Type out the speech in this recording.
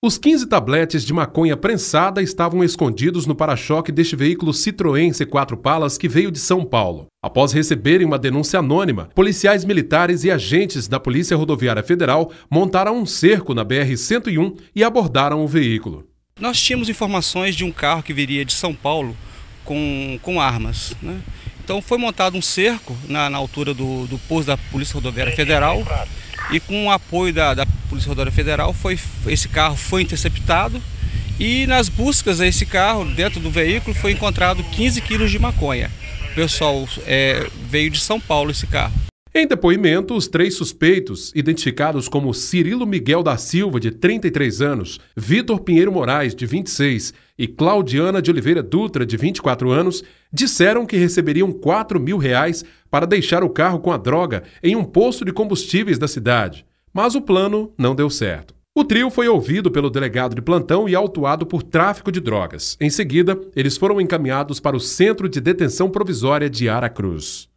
Os 15 tabletes de maconha prensada estavam escondidos no para-choque deste veículo Citroën C4 Palas que veio de São Paulo. Após receberem uma denúncia anônima, policiais militares e agentes da Polícia Rodoviária Federal montaram um cerco na BR-101 e abordaram o veículo. Nós tínhamos informações de um carro que viria de São Paulo com, com armas. Né? Então foi montado um cerco na, na altura do, do posto da Polícia Rodoviária Federal e com o apoio da, da Polícia Rodoviária Federal foi, esse carro foi interceptado e nas buscas a esse carro, dentro do veículo, foi encontrado 15 quilos de maconha. O pessoal é, veio de São Paulo esse carro. Em depoimento, os três suspeitos, identificados como Cirilo Miguel da Silva, de 33 anos, Vitor Pinheiro Moraes, de 26, e Claudiana de Oliveira Dutra, de 24 anos, disseram que receberiam 4 mil reais para deixar o carro com a droga em um posto de combustíveis da cidade. Mas o plano não deu certo. O trio foi ouvido pelo delegado de plantão e autuado por tráfico de drogas. Em seguida, eles foram encaminhados para o Centro de Detenção Provisória de Aracruz.